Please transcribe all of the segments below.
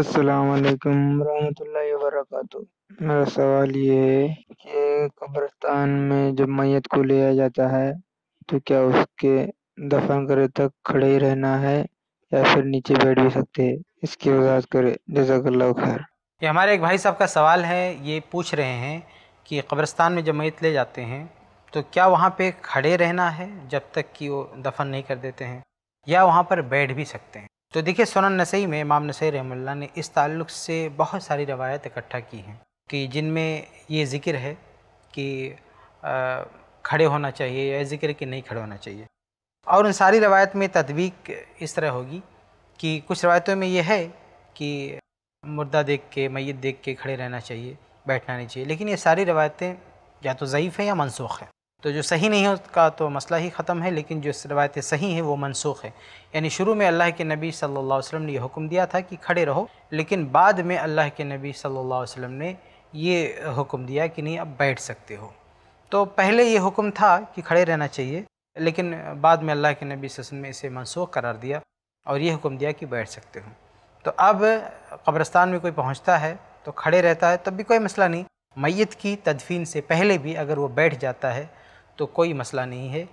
असलकम वरहमतुल्लाहि वबरकatuh मेरा सवाल ये है कि कब्रस्तान में जब मैयत को लिया जाता है तो क्या उसके दफन करे तक खड़े ही रहना है या फिर नीचे बैठ भी सकते हैं इसकी वजह करे जजाकल्ला खैर ये हमारे एक भाई साहब का सवाल है ये पूछ रहे हैं कि कब्रस्तान में जब मैत ले जाते हैं तो क्या वहाँ पे खड़े रहना है जब तक कि वो दफन नहीं कर देते हैं या वहाँ पर बैठ भी सकते हैं तो देखिए सोना नसई में इमाम नसई रहमल्ला ने इस ताल्लुक़ से बहुत सारी रवायत इकट्ठा की हैं कि जिनमें ये ज़िक्र है कि खड़े होना चाहिए या ज़िक्र कि नहीं खड़े होना चाहिए और उन सारी रवायत में तदवीक इस तरह होगी कि कुछ रवायतों में यह है कि मुर्दा देख के मैत देख के खड़े रहना चाहिए बैठना नहीं चाहिए लेकिन ये सारी रवायतें या तो ज़यीफ़ हैं या मनसूख हैं तो जो सही नहीं है उसका तो मसला ही ख़त्म है लेकिन जो रवायतें सही हैं वो मनसूख है यानी शुरू में अल्लाह के नबी सल्लल्लाहु अलैहि वसल्लम ने यह हुक्म दिया था कि खड़े रहो लेकिन बाद में अल्लाह के नबी सल्लल्लाहु अलैहि वसल्लम ने ये हुक्म दिया कि नहीं अब बैठ सकते हो तो पहले ये हुक्म था कि खड़े रहना चाहिए लेकिन बाद में अल्लाह के नबी वसल्लम ने इसे मनसूख करार दिया और ये हुक्म दिया कि बैठ सकते हो तो अब कब्रस्तान में कोई पहुँचता है तो खड़े रहता है तब भी कोई मसला नहीं मैत की तदफीन से पहले भी अगर वो बैठ जाता है तो कोई मसला नहीं है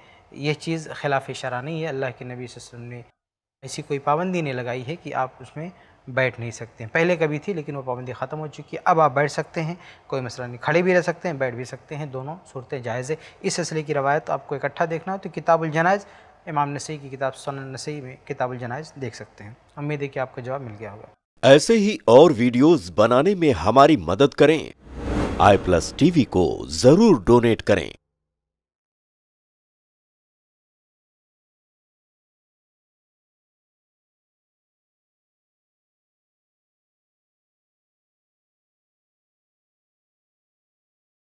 यह चीज़ खिलाफ इशारा नहीं है अल्लाह के नबी वसम ने ऐसी कोई पाबंदी नहीं लगाई है कि आप उसमें बैठ नहीं सकते हैं पहले कभी थी लेकिन वो पाबंदी ख़त्म हो चुकी है अब आप बैठ सकते हैं कोई मसला नहीं खड़े भी रह सकते हैं बैठ भी सकते हैं दोनों सूरतें जायज़ है इस सिलसिले की रवायत तो आपको इकट्ठा देखना हो तो किताबुल इमाम नसई की किताब सोन नसई में किताबुल जनाइज देख सकते हैं उम्मीद है कि आपको जवाब मिल गया होगा ऐसे ही और वीडियोस बनाने में हमारी मदद करें आई प्लस टीवी को जरूर डोनेट करें